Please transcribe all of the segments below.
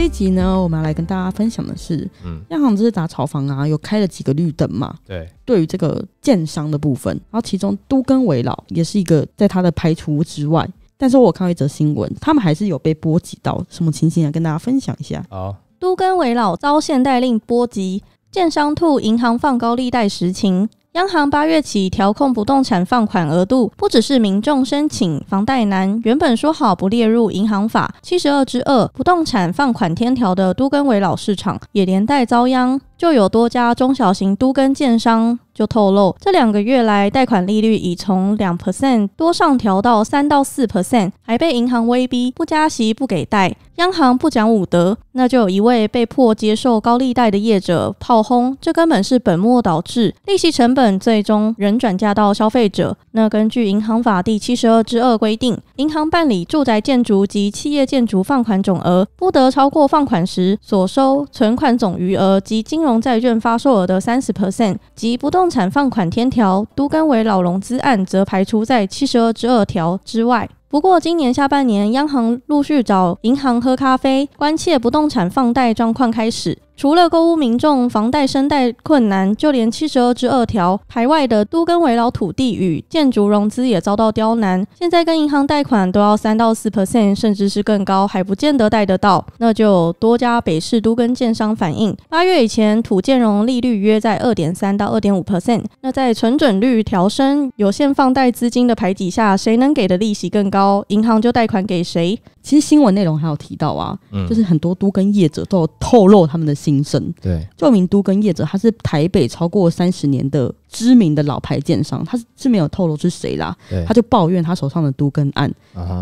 这一集呢，我们要来跟大家分享的是，嗯，央行这次打炒房啊，有开了几个绿灯嘛？对，对于这个建商的部分，然后其中都跟围老也是一个在他的排除之外，但是我看到一则新闻，他们还是有被波及到，什么情形啊？跟大家分享一下。啊，都跟围老遭限贷令波及，建商吐银行放高利贷实情。央行八月起调控不动产放款额度，不只是民众申请房贷难，原本说好不列入《银行法》七十二之二不动产放款天条的都更违老市场，也连带遭殃。就有多家中小型都跟建商就透露，这两个月来贷款利率已从两 percent 多上调到三到四 percent，还被银行威逼不加息不给贷。央行不讲武德，那就有一位被迫接受高利贷的业者炮轰，这根本是本末倒置，利息成本最终仍转嫁到消费者。那根据《银行法》第七十二之二规定，银行办理住宅建筑及企业建筑放款总额不得超过放款时所收存款总余额及金融。债券发售额的三十 percent 及不动产放款天条都跟为老融资案，则排除在七十二之二条之外。不过，今年下半年央行陆续找银行喝咖啡，关切不动产放贷状况开始。除了购物民众房贷申贷困难，就连七十二之二条排外的都跟围绕土地与建筑融资也遭到刁难。现在跟银行贷款都要三到四 percent，甚至是更高，还不见得贷得到。那就多家北市都跟建商反映，八月以前土建融利率约在二点三到二点五 percent。那在存准率调升、有限放贷资金的排挤下，谁能给的利息更高，银行就贷款给谁。其实新闻内容还有提到啊，就是很多都跟业者都有透露他们的心声。对，就名都跟业者，他是台北超过三十年的知名的老牌建商，他是是没有透露是谁啦，他就抱怨他手上的都跟案，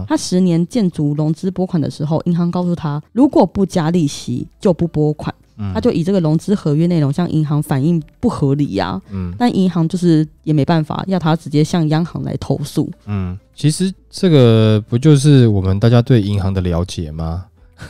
他十年建筑融资拨款的时候，银行告诉他，如果不加利息就不拨款。他就以这个融资合约内容向银行反映不合理呀，嗯，但银行就是也没办法，要他直接向央行来投诉，嗯，其实这个不就是我们大家对银行的了解吗？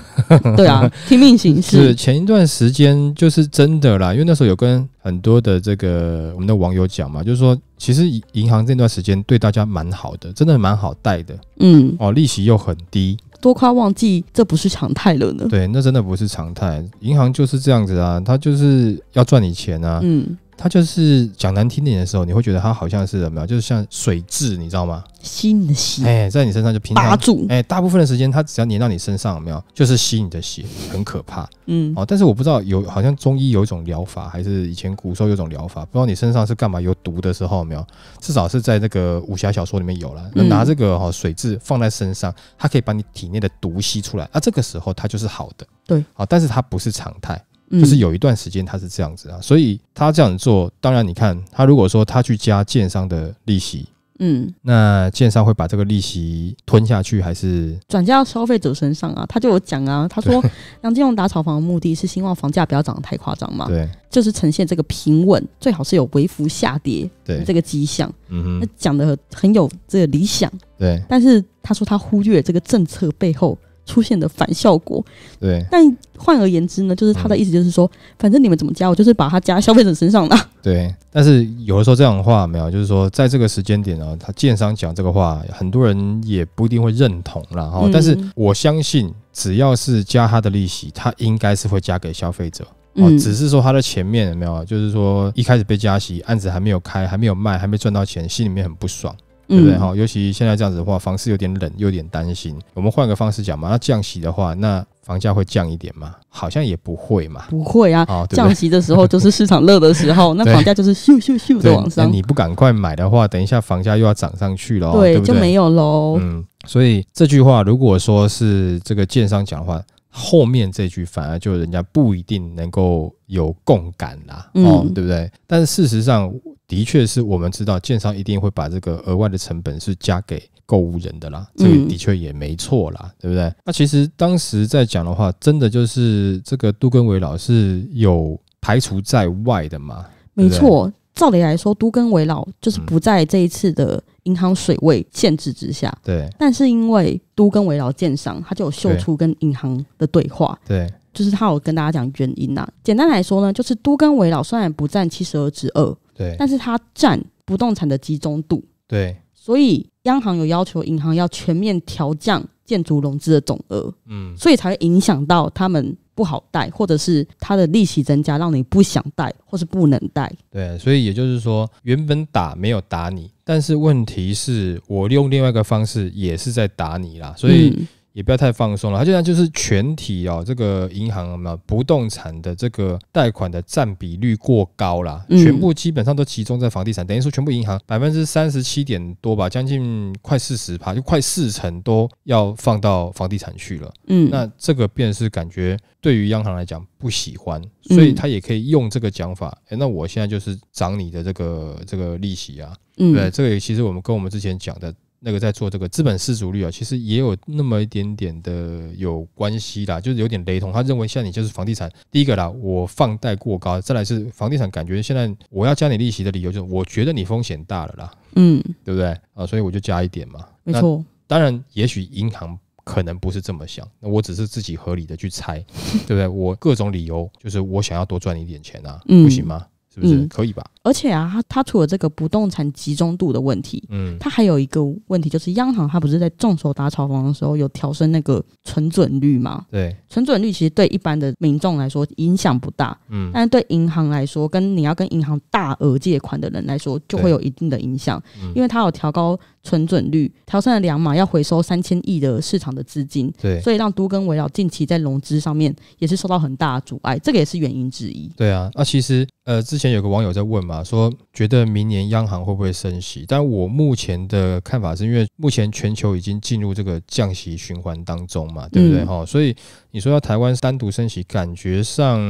对啊，听命行事。是前一段时间就是真的啦，因为那时候有跟很多的这个我们的网友讲嘛，就是说其实银行这段时间对大家蛮好的，真的蛮好贷的，嗯，哦，利息又很低。多夸忘记，这不是常态了呢。对，那真的不是常态。银行就是这样子啊，他就是要赚你钱啊。嗯。它就是讲难听点的时候，你会觉得它好像是什么？就是像水蛭，你知道吗？吸你的血。哎，在你身上就吸住。哎，大部分的时间它只要粘到你身上，有没有，就是吸你的血，很可怕。嗯。哦，但是我不知道有，好像中医有一种疗法，还是以前古时候有种疗法，不知道你身上是干嘛有毒的时候没有？至少是在那个武侠小说里面有了，拿这个哈水蛭放在身上，它可以把你体内的毒吸出来。啊，这个时候它就是好的。对。啊，但是它不是常态。就是有一段时间他是这样子啊，所以他这样做，当然你看他如果说他去加建商的利息，嗯，那建商会把这个利息吞下去，还是转嫁到消费者身上啊？他就有讲啊，他说杨金龙打炒房的目的是希望房价不要涨得太夸张嘛，对，就是呈现这个平稳，最好是有微幅下跌，对，这个迹象，嗯，那讲的很有这个理想，对，但是他说他忽略这个政策背后。出现的反效果，对。但换而言之呢，就是他的意思就是说，反正你们怎么加，我就是把它加消费者身上了。对。但是有的说这样的话没有，就是说在这个时间点呢，他建商讲这个话，很多人也不一定会认同了。但是我相信，只要是加他的利息，他应该是会加给消费者。哦，只是说他的前面有没有，就是说一开始被加息，案子还没有开，还没有卖，还没赚到钱，心里面很不爽。对不对？哈，尤其现在这样子的话，房市有点冷，有点担心。我们换个方式讲嘛，那降息的话，那房价会降一点吗？好像也不会嘛。不会啊，降息的时候就是市场热的时候，那房价就是咻咻咻的往上。你不赶快买的话，等一下房价又要涨上去了，对不对？就没有喽。嗯，所以这句话如果说是这个建商讲的话，后面这句反而就人家不一定能够有共感啦，哦，对不对？但事实上。的确是我们知道，建商一定会把这个额外的成本是加给购物人的啦，这个的确也没错啦，对不对？那其实当时在讲的话，真的就是这个都跟维老是有排除在外的嘛？没错，照理来说，都跟维老就是不在这一次的银行水位限制之下。对，但是因为都跟维老建商，他就有秀出跟银行的对话。对。就是他有跟大家讲原因呐。简单来说呢，就是多跟为老虽然不占七十二之二，对，但是它占不动产的集中度，对，所以央行有要求银行要全面调降建筑融资的总额，嗯，所以才会影响到他们不好贷，或者是它的利息增加，让你不想贷或是不能贷。对，所以也就是说，原本打没有打你，但是问题是，我用另外一个方式也是在打你啦，所以。也不要太放松了，他现在就是全体哦，这个银行嘛，不动产的这个贷款的占比率过高了，全部基本上都集中在房地产，等于说全部银行百分之三十七点多吧，将近快四十趴，就快四成都要放到房地产去了。嗯，那这个便是感觉对于央行来讲不喜欢，所以他也可以用这个讲法。那我现在就是涨你的这个这个利息啊，对，这个其实我们跟我们之前讲的。那个在做这个资本失足率啊，其实也有那么一点点的有关系啦，就是有点雷同。他认为像你就是房地产，第一个啦，我放贷过高；再来是房地产，感觉现在我要加你利息的理由就是我觉得你风险大了啦，嗯，对不对啊？所以我就加一点嘛，没错。当然，也许银行可能不是这么想，那我只是自己合理的去猜，对不对？我各种理由就是我想要多赚一点钱啊，嗯，不行吗？是不是可以吧？而且啊，它它除了这个不动产集中度的问题，嗯，它还有一个问题，就是央行它不是在众筹打炒房的时候有调升那个存准率吗？对，存准率其实对一般的民众来说影响不大，嗯，但是对银行来说，跟你要跟银行大额借款的人来说，就会有一定的影响，因为它有调高存准率，调升了两码，要回收三千亿的市场的资金，对，所以让都跟围绕近期在融资上面也是受到很大的阻碍，这个也是原因之一。对啊，那其实呃，之前有个网友在问嘛。说觉得明年央行会不会升息？但我目前的看法是因为目前全球已经进入这个降息循环当中嘛，对不对哈？所以你说要台湾单独升息，感觉上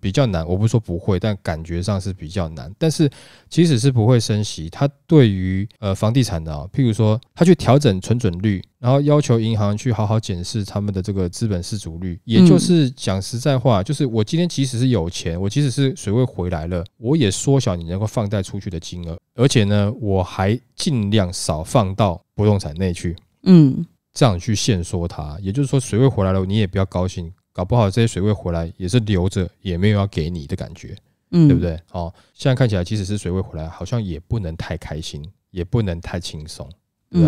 比较难。我不是说不会，但感觉上是比较难。但是即使是不会升息，它对于呃房地产的啊，譬如说它去调整存准率。然后要求银行去好好检视他们的这个资本失足率，也就是讲实在话，就是我今天即使是有钱，我即使是水位回来了，我也缩小你能够放贷出去的金额，而且呢，我还尽量少放到不动产内去，嗯，这样去限缩它。也就是说，水位回来了，你也不要高兴，搞不好这些水位回来也是留着，也没有要给你的感觉，嗯，对不对？哦，现在看起来，即使是水位回来，好像也不能太开心，也不能太轻松，对。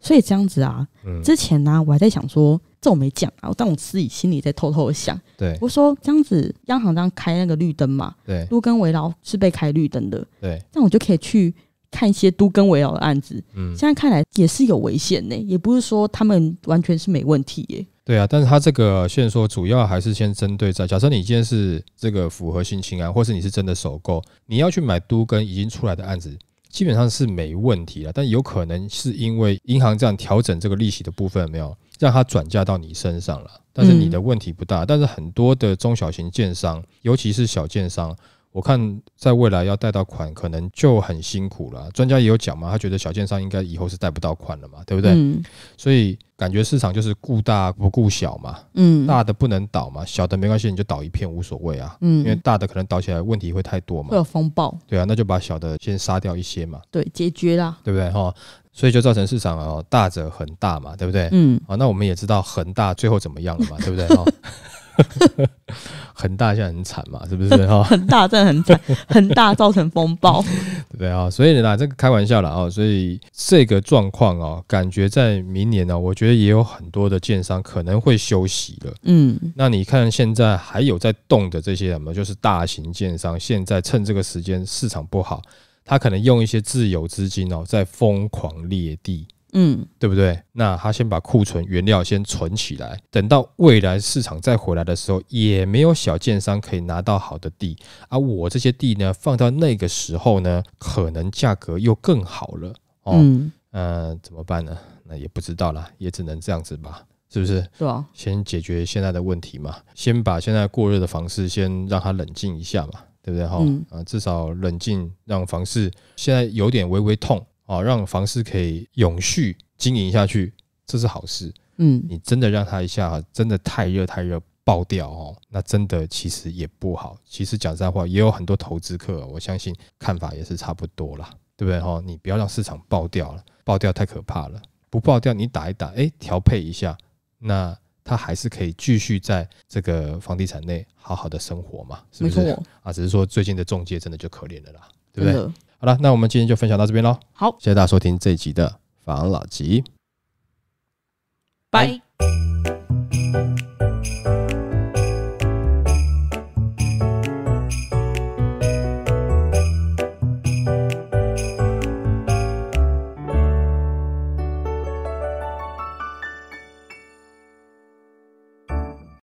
所以这样子啊，之前呢，我还在想说，这我没讲啊，但我自己心里在偷偷的想，对，我说这样子，央行这样开那个绿灯嘛，对，都跟围绕是被开绿灯的，对，这样我就可以去看一些都跟围绕的案子。嗯，现在看来也是有危险呢，也不是说他们完全是没问题耶。对啊，但是他这个现在说主要还是先针对在，假设你今天是这个符合性侵案，或是你是真的首购，你要去买都跟已经出来的案子。基本上是没问题了，但有可能是因为银行这样调整这个利息的部分没有，让它转嫁到你身上了。但是你的问题不大，但是很多的中小型券商，尤其是小券商。我看，在未来要贷到款，可能就很辛苦了。专家也有讲嘛，他觉得小电商应该以后是贷不到款了嘛，对不对？嗯。所以感觉市场就是顾大不顾小嘛，嗯，大的不能倒嘛，小的没关系，你就倒一片无所谓啊，嗯，因为大的可能倒起来问题会太多嘛，会有风暴，对啊，那就把小的先杀掉一些嘛，对，解决了，对不对哈？所以就造成市场哦，大者恒大嘛，对不对？嗯，啊，那我们也知道恒大最后怎么样了嘛，对不对？哈。恒 大现在很惨嘛，是不是哈？恒 大真很惨，恒大造成风暴。对啊，所以啦，这个开玩笑了啊。所以这个状况啊，感觉在明年呢，我觉得也有很多的建商可能会休息了。嗯，那你看现在还有在动的这些什么，就是大型建商，现在趁这个时间市场不好，他可能用一些自有资金哦，在疯狂裂地。嗯，对不对？那他先把库存原料先存起来，等到未来市场再回来的时候，也没有小建商可以拿到好的地，而我这些地呢，放到那个时候呢，可能价格又更好了。哦。嗯，呃，怎么办呢？那也不知道啦，也只能这样子吧，是不是？是啊，先解决现在的问题嘛，先把现在过热的房市先让它冷静一下嘛，对不对？哈，啊，至少冷静，让房市现在有点微微痛。哦，让房市可以永续经营下去，这是好事。嗯，你真的让他一下，真的太热太热爆掉哦，那真的其实也不好。其实讲实在话，也有很多投资客，我相信看法也是差不多啦，对不对？哈，你不要让市场爆掉了，爆掉太可怕了。不爆掉，你打一打，哎，调配一下，那他还是可以继续在这个房地产内好好的生活嘛？是不是？啊，只是说最近的中介真的就可怜了啦，对不对？好了，那我们今天就分享到这边喽。好，谢谢大家收听这一集的防老集，拜。